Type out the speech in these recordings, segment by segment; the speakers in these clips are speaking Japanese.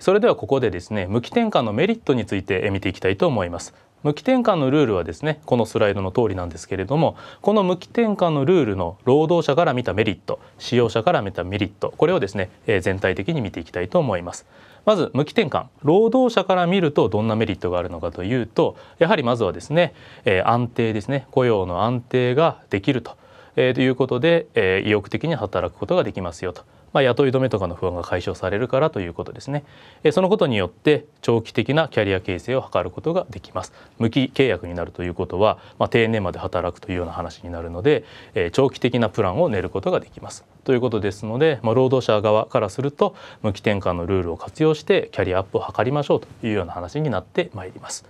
それではここでですね無期転換のメリットについて見ていきたいと思います無期転換のルールはですねこのスライドの通りなんですけれどもこの無期転換のルールの労働者から見たメリット使用者から見たメリットこれをですね、え全体的に見ていきたいと思いますまず無期転換労働者から見るとどんなメリットがあるのかというとやはりまずはですね、え安定ですね雇用の安定ができると、えということで、え意欲的に働くことができますよとまあ、雇い止めとかの不安が解消されるからということですね、えそのことによって長期的なキャリア形成を図ることができます無期契約になるということは、まあ、定年まで働くというような話になるので、え長期的なプランを練ることができますということですので、まあ、労働者側からすると無期転換のルールを活用してキャリアアップを図りましょうというような話になってまいります。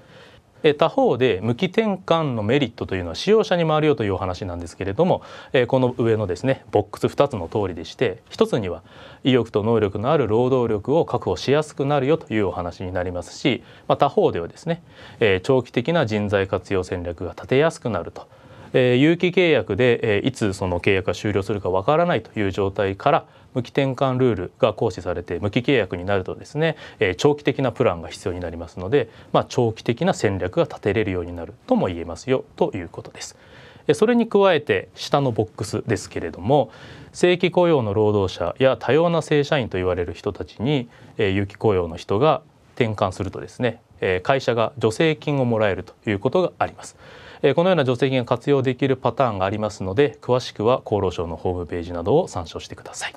他方で無期転換のメリットというのは使用者に回るよというお話なんですけれども、この上のですねボックス2つの通りでして1つには意欲と能力のある労働力を確保しやすくなるよというお話になりますし、他方ではですね、長期的な人材活用戦略が立てやすくなるとえ有期契約で、えいつその契約が終了するかわからないという状態から無期転換ルールが行使されて無期契約になるとですね、え長期的なプランが必要になりますので、まあ、長期的な戦略が立てれるようになるとも言えますよということです。それに加えて下のボックスですけれども正規雇用の労働者や多様な正社員と言われる人たちに有期雇用の人が転換するとですね会社が助成金をもらえるということがあります。えこのような助成金が活用できるパターンがありますので詳しくは厚労省のホームページなどを参照してください。